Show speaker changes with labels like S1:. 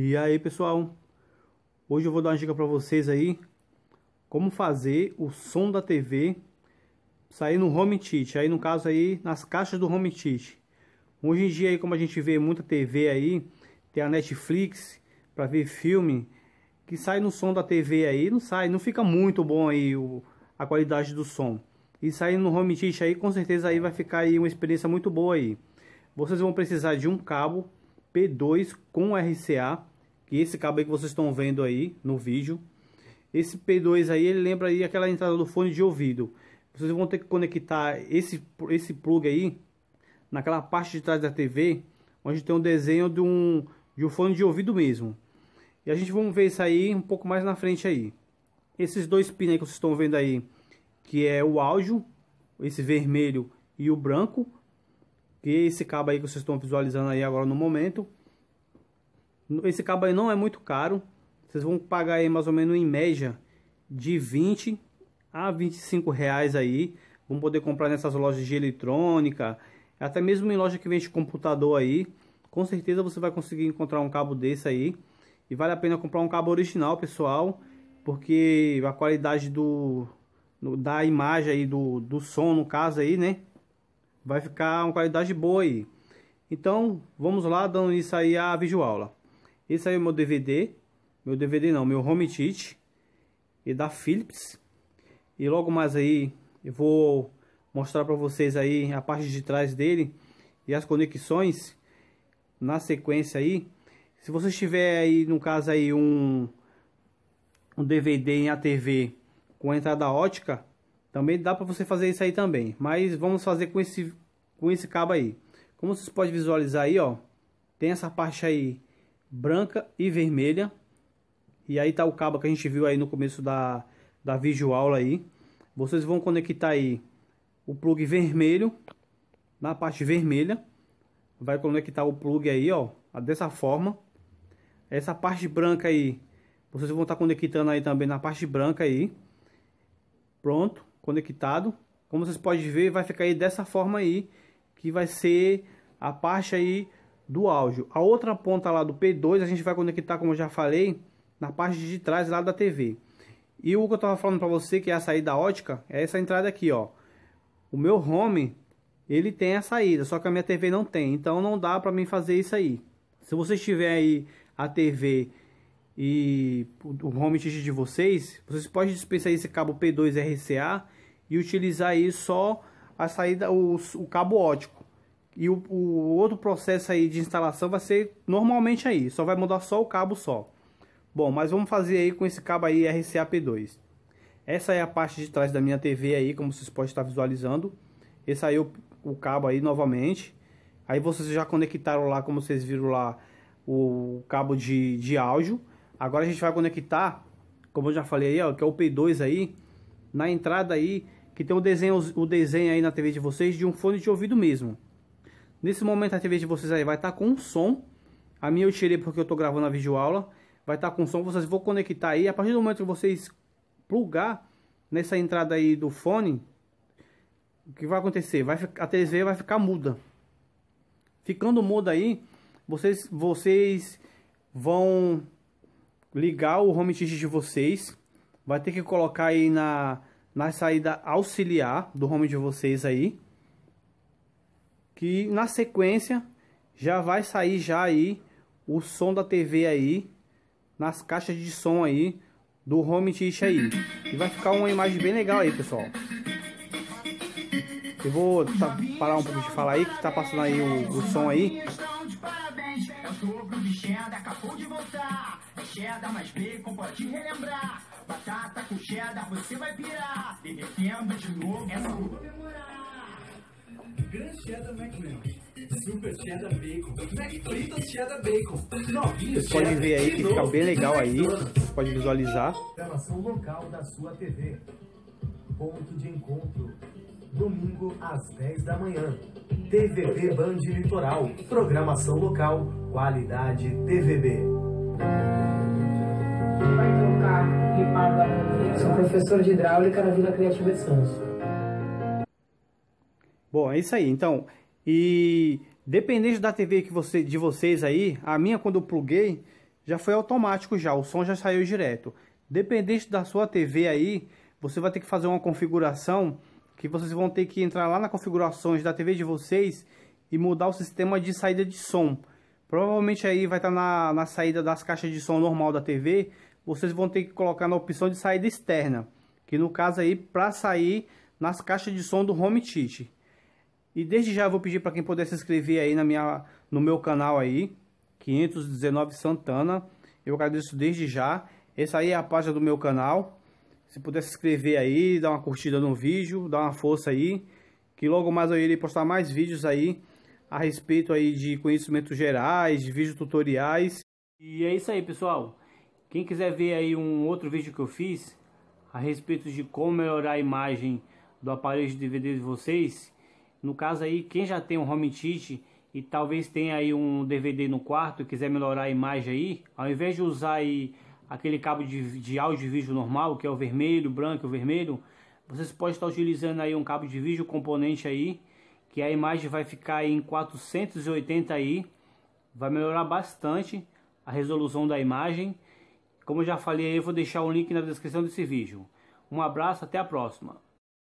S1: E aí, pessoal, hoje eu vou dar uma dica para vocês aí como fazer o som da TV sair no home kit, aí no caso aí nas caixas do home kit. Hoje em dia aí como a gente vê muita TV aí, tem a Netflix para ver filme que sai no som da TV aí, não sai, não fica muito bom aí o, a qualidade do som. E saindo no home kit aí, com certeza aí vai ficar aí uma experiência muito boa aí. Vocês vão precisar de um cabo P2 com RCA que esse cabo aí que vocês estão vendo aí no vídeo. Esse P2 aí, ele lembra aí aquela entrada do fone de ouvido. Vocês vão ter que conectar esse, esse plug aí naquela parte de trás da TV, onde tem um desenho de um, de um fone de ouvido mesmo. E a gente vamos ver isso aí um pouco mais na frente aí. Esses dois pins aí que vocês estão vendo aí, que é o áudio, esse vermelho e o branco, que é esse cabo aí que vocês estão visualizando aí agora no momento. Esse cabo aí não é muito caro. Vocês vão pagar aí mais ou menos em média de 20 a 25 reais aí. Vão poder comprar nessas lojas de eletrônica, até mesmo em loja que vende computador aí. Com certeza você vai conseguir encontrar um cabo desse aí. E vale a pena comprar um cabo original, pessoal, porque a qualidade do da imagem aí do, do som no caso aí, né? Vai ficar uma qualidade boa aí. Então, vamos lá dando isso aí a videoaula. Esse aí é o meu DVD. Meu DVD não, meu home kit. E da Philips. E logo mais aí eu vou mostrar para vocês aí a parte de trás dele. E as conexões. Na sequência aí. Se você tiver aí, no caso aí, um, um DVD em ATV com entrada ótica, também dá para você fazer isso aí também. Mas vamos fazer com esse, com esse cabo aí. Como vocês podem visualizar aí, ó, tem essa parte aí branca e vermelha. E aí tá o cabo que a gente viu aí no começo da, da videoaula aí. Vocês vão conectar aí o plug vermelho na parte vermelha. Vai conectar o plug aí, ó, dessa forma. Essa parte branca aí, vocês vão estar tá conectando aí também na parte branca aí. Pronto, conectado. Como vocês podem ver, vai ficar aí dessa forma aí, que vai ser a parte aí do áudio. A outra ponta lá do P2 a gente vai conectar, como eu já falei, na parte de trás lá da TV. E o que eu estava falando para você, que é a saída ótica, é essa entrada aqui, ó. O meu home, ele tem a saída, só que a minha TV não tem. Então não dá para mim fazer isso aí. Se você tiver aí a TV e o home theater de vocês, vocês podem dispensar esse cabo P2 RCA e utilizar aí só a saída, o, o cabo ótico. E o, o, outro processo aí de instalação vai ser normalmente aí, só vai mudar só o cabo só. Bom, mas vamos fazer aí com esse cabo aí P 2 Essa é a parte de trás da minha TV aí, como vocês podem estar visualizando. Esse aí o, o cabo aí novamente. Aí vocês já conectaram lá, como vocês viram lá, o cabo de, de áudio. Agora a gente vai conectar, como eu já falei aí, ó, que é o P2 aí, na entrada aí, que tem o desenho, o desenho aí na TV de vocês de um fone de ouvido mesmo. Nesse momento a TV de vocês aí vai estar tá com som. A minha eu tirei porque eu estou gravando a videoaula. Vai estar tá com som, vocês vão conectar aí. A partir do momento que vocês plugar nessa entrada aí do fone, o que vai acontecer? Vai, a TV vai ficar muda. Ficando muda aí, vocês, vocês vão ligar o home theater de vocês. Vai ter que colocar aí na, na saída auxiliar do home de vocês aí que na sequência já vai sair já aí o som da TV aí nas caixas de som aí do home teach aí e vai ficar uma imagem bem legal aí pessoal eu vou tá, parar um pouco de falar aí que tá passando aí o, o som aí é de cheddar, acabou de voltar. É cheddar, mas bacon pode relembrar. Batata com cheddar, você vai virar. Derretendo de novo essa Grand Cheddar McMahon, Super Cheddar Bacon, McFritas Cheddar Bacon, novinho Vocês podem ver aí que fica bem legal aí, Pode visualizar. Instalação local da sua TV. Ponto de encontro, domingo às 10 da manhã. TVB Band Litoral, programação local, qualidade TVB. Sou professor de hidráulica na Vila Criativa de Santos. Bom, é isso aí. Então, e dependendo da TV que você, de vocês aí, a minha quando eu pluguei já foi automático já, o som já saiu direto. Dependente da sua TV aí, você vai ter que fazer uma configuração que vocês vão ter que entrar lá na configurações da TV de vocês e mudar o sistema de saída de som. Provavelmente aí vai estar tá na, na saída das caixas de som normal da TV, vocês vão ter que colocar na opção de saída externa, que no caso aí para sair nas caixas de som do home kit. E desde já vou pedir para quem puder se inscrever aí na minha, no meu canal aí, 519 Santana. Eu agradeço desde já. Essa aí é a página do meu canal. Se puder se inscrever aí, dar uma curtida no vídeo, dar uma força aí. Que logo mais eu irei postar mais vídeos aí a respeito aí de conhecimentos gerais, de vídeos tutoriais. E é isso aí, pessoal. Quem quiser ver aí um outro vídeo que eu fiz a respeito de como melhorar a imagem do aparelho de DVD de vocês, no caso aí, quem já tem um home theater e talvez tenha aí um DVD no quarto e quiser melhorar a imagem aí, ao invés de usar aí aquele cabo de, de áudio e vídeo normal, que é o vermelho, branco e vermelho, vocês podem estar utilizando aí um cabo de vídeo componente aí, que a imagem vai ficar em 480 aí, vai melhorar bastante a resolução da imagem. Como eu já falei, eu vou deixar o link na descrição desse vídeo. Um abraço, até a próxima.